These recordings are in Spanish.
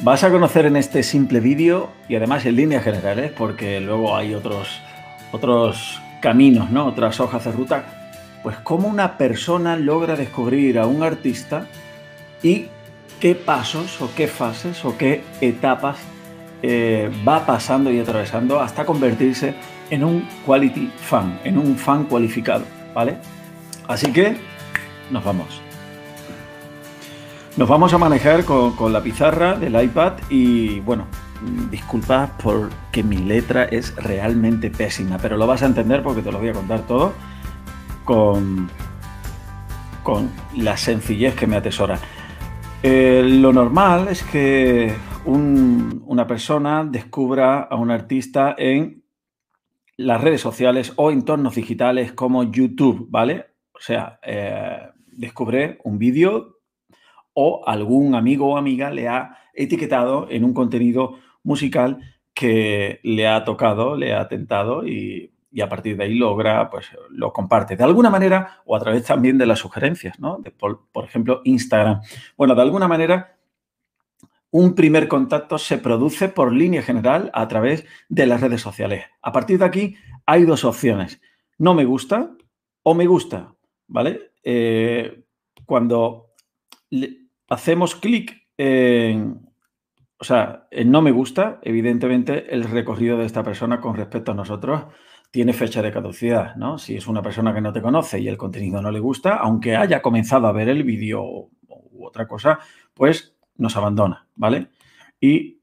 Vas a conocer en este simple vídeo y además en líneas generales, ¿eh? porque luego hay otros, otros caminos, ¿no? otras hojas de ruta, pues cómo una persona logra descubrir a un artista y qué pasos o qué fases o qué etapas eh, va pasando y atravesando hasta convertirse en un quality fan, en un fan cualificado, ¿vale? Así que nos vamos. Nos vamos a manejar con, la pizarra del iPad y bueno, disculpad porque mi letra es realmente pésima, pero lo vas a entender porque te lo voy a contar todo con, con la sencillez que me atesora. Eh, lo normal es que una persona descubra a un artista en las redes sociales o entornos digitales como YouTube, ¿vale? O sea, eh, descubre un vídeo o algún amigo o amiga le ha etiquetado en un contenido musical que le ha tocado, le ha tentado y, a partir de ahí logra, pues lo comparte de alguna manera o a través también de las sugerencias, ¿no? por, ejemplo, Instagram. Bueno, de alguna manera un primer contacto se produce por línea general a través de las redes sociales. A partir de aquí hay dos opciones. No me gusta o me gusta, ¿vale? Eh, cuando hacemos clic en, o sea, en no me gusta, evidentemente el recorrido de esta persona con respecto a nosotros tiene fecha de caducidad, ¿no? Si es una persona que no te conoce y el contenido no le gusta, aunque haya comenzado a ver el vídeo u otra cosa, pues nos abandona, ¿vale? Y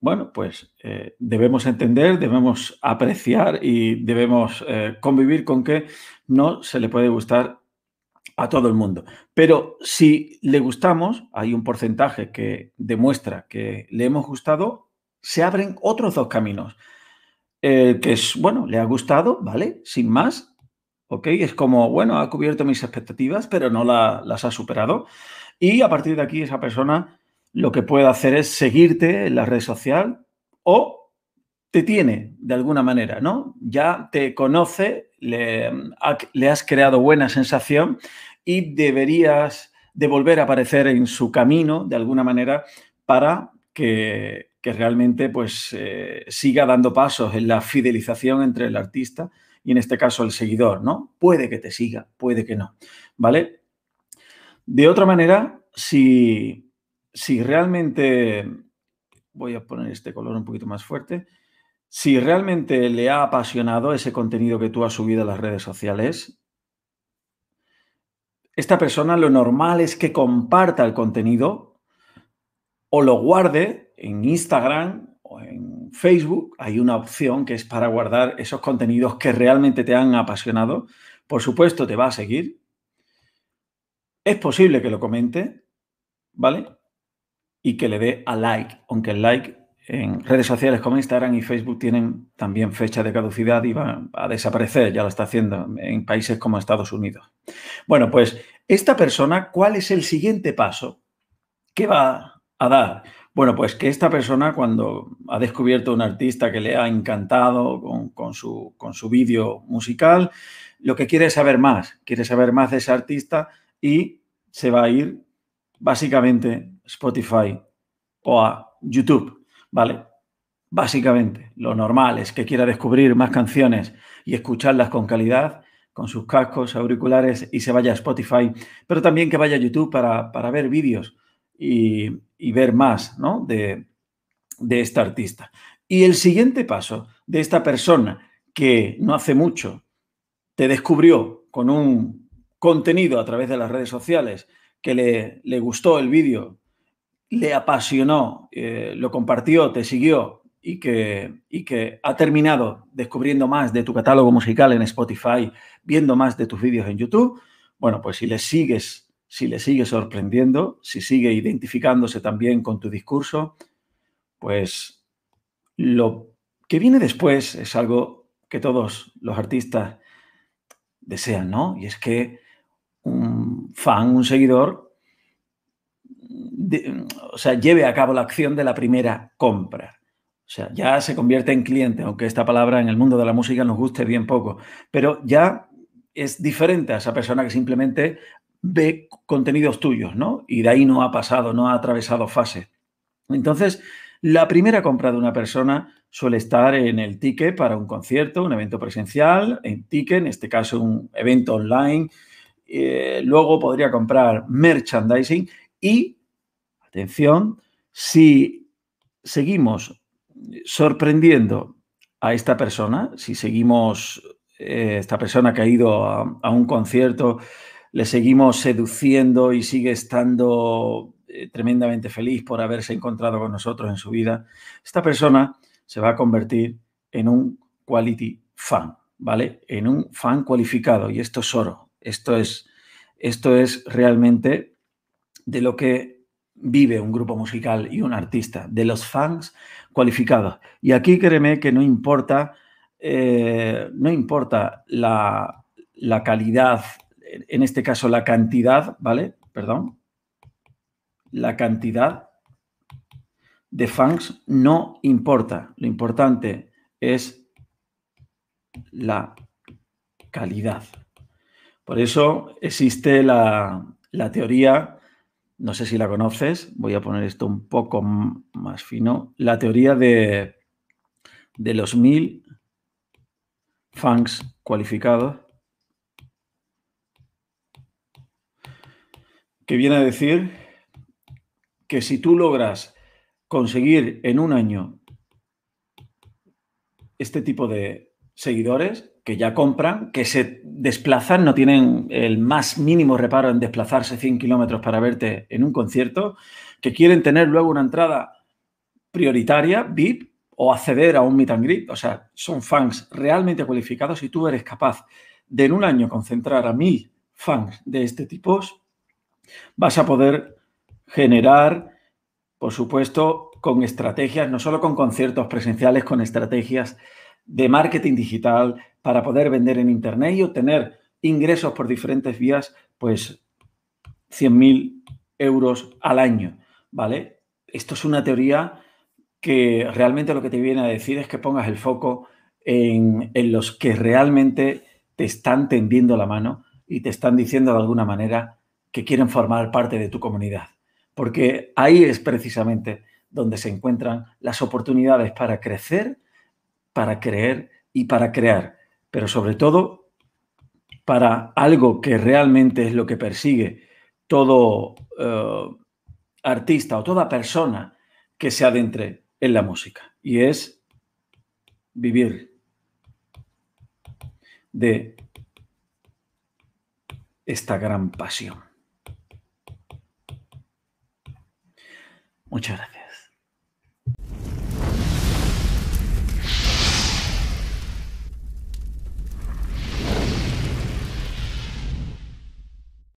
bueno, pues eh, debemos entender, debemos apreciar y debemos eh, convivir con que no se le puede gustar a todo el mundo. Pero si le gustamos, hay un porcentaje que demuestra que le hemos gustado, se abren otros dos caminos. El que es, bueno, le ha gustado, ¿vale? Sin más, ¿ok? Es como, bueno, ha cubierto mis expectativas, pero no las ha superado. Y a partir de aquí, esa persona lo que puede hacer es seguirte en la red social o te tiene de alguna manera, ¿no? Ya te conoce, le, has creado buena sensación y deberías de volver a aparecer en su camino de alguna manera para que, realmente pues eh, siga dando pasos en la fidelización entre el artista y en este caso el seguidor, ¿no? Puede que te siga, puede que no, ¿vale? De otra manera, si, si realmente, voy a poner este color un poquito más fuerte, si realmente le ha apasionado ese contenido que tú has subido a las redes sociales, esta persona lo normal es que comparta el contenido o lo guarde en Instagram o en Facebook. Hay una opción que es para guardar esos contenidos que realmente te han apasionado. Por supuesto, te va a seguir. Es posible que lo comente, ¿vale? Y que le dé a like, aunque el like en redes sociales como Instagram y Facebook tienen también fecha de caducidad y va a desaparecer, ya lo está haciendo en países como Estados Unidos. Bueno, pues esta persona, ¿cuál es el siguiente paso ¿Qué va a dar? Bueno, pues que esta persona cuando ha descubierto un artista que le ha encantado con, su, con su vídeo musical, lo que quiere es saber más, quiere saber más de ese artista y se va a ir básicamente a Spotify o a YouTube ¿vale? Básicamente, lo normal es que quiera descubrir más canciones y escucharlas con calidad, con sus cascos, auriculares y se vaya a Spotify, pero también que vaya a YouTube para, ver vídeos y, ver más de, de esta artista. Y el siguiente paso de esta persona que no hace mucho te descubrió con un contenido a través de las redes sociales que le, le gustó el vídeo le apasionó, eh, lo compartió, te siguió y que, y que ha terminado descubriendo más de tu catálogo musical en Spotify, viendo más de tus vídeos en YouTube, bueno, pues si le sigues, si le sigue sorprendiendo, si sigue identificándose también con tu discurso, pues lo que viene después es algo que todos los artistas desean, ¿no? Y es que un fan, un seguidor, o sea, lleve a cabo la acción de la primera compra. O sea, ya se convierte en cliente, aunque esta palabra en el mundo de la música nos guste bien poco, pero ya es diferente a esa persona que simplemente ve contenidos tuyos, ¿no? Y de ahí no ha pasado, no ha atravesado fase. Entonces, la primera compra de una persona suele estar en el ticket para un concierto, un evento presencial, en ticket, en este caso un evento online. Eh, luego podría comprar merchandising y Atención, si seguimos sorprendiendo a esta persona, si seguimos, eh, esta persona que ha ido a, un concierto, le seguimos seduciendo y sigue estando eh, tremendamente feliz por haberse encontrado con nosotros en su vida, esta persona se va a convertir en un quality fan, ¿vale? En un fan cualificado. Y esto es oro. Esto es, esto es realmente de lo que vive un grupo musical y un artista, de los fans cualificados. Y aquí créeme que no importa, eh, no importa la, la calidad, en este caso la cantidad, ¿vale? Perdón. La cantidad de fans no importa. Lo importante es la calidad. Por eso existe la, la teoría no sé si la conoces, voy a poner esto un poco más fino, la teoría de, los mil fans cualificados, que viene a decir que si tú logras conseguir en un año este tipo de, seguidores que ya compran, que se desplazan, no tienen el más mínimo reparo en desplazarse 100 kilómetros para verte en un concierto, que quieren tener luego una entrada prioritaria, VIP, o acceder a un meet and greet. O sea, son fans realmente cualificados y tú eres capaz de en un año concentrar a mil fans de este tipo, vas a poder generar, por supuesto, con estrategias, no solo con conciertos presenciales, con estrategias de marketing digital para poder vender en Internet y obtener ingresos por diferentes vías, pues 100.000 euros al año, ¿vale? Esto es una teoría que realmente lo que te viene a decir es que pongas el foco en, en los que realmente te están tendiendo la mano y te están diciendo de alguna manera que quieren formar parte de tu comunidad. Porque ahí es precisamente donde se encuentran las oportunidades para crecer para creer y para crear, pero sobre todo para algo que realmente es lo que persigue todo eh, artista o toda persona que se adentre en la música, y es vivir de esta gran pasión. Muchas gracias.